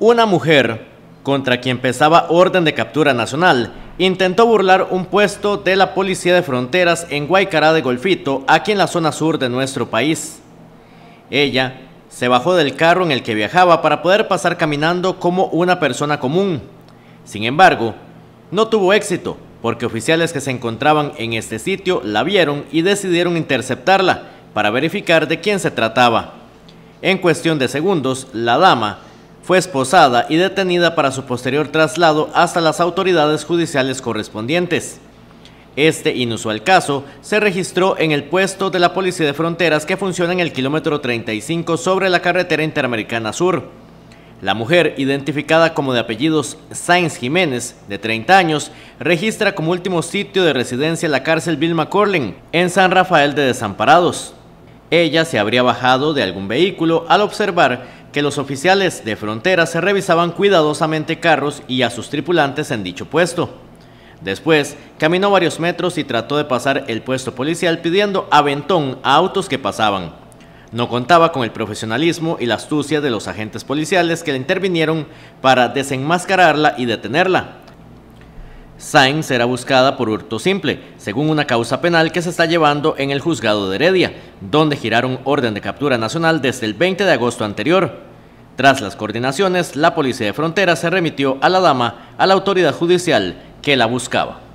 Una mujer, contra quien pesaba orden de captura nacional, intentó burlar un puesto de la Policía de Fronteras en Guaycará de Golfito, aquí en la zona sur de nuestro país. Ella se bajó del carro en el que viajaba para poder pasar caminando como una persona común. Sin embargo, no tuvo éxito porque oficiales que se encontraban en este sitio la vieron y decidieron interceptarla para verificar de quién se trataba. En cuestión de segundos, la dama fue esposada y detenida para su posterior traslado hasta las autoridades judiciales correspondientes. Este inusual caso se registró en el puesto de la Policía de Fronteras que funciona en el kilómetro 35 sobre la carretera interamericana sur. La mujer, identificada como de apellidos Sainz Jiménez, de 30 años, registra como último sitio de residencia la cárcel Vilma McCorlin, en San Rafael de Desamparados. Ella se habría bajado de algún vehículo al observar los oficiales de frontera se revisaban cuidadosamente carros y a sus tripulantes en dicho puesto. Después, caminó varios metros y trató de pasar el puesto policial pidiendo aventón a autos que pasaban. No contaba con el profesionalismo y la astucia de los agentes policiales que le intervinieron para desenmascararla y detenerla. Sainz será buscada por hurto simple, según una causa penal que se está llevando en el juzgado de Heredia, donde giraron orden de captura nacional desde el 20 de agosto anterior. Tras las coordinaciones, la Policía de frontera se remitió a la dama a la autoridad judicial que la buscaba.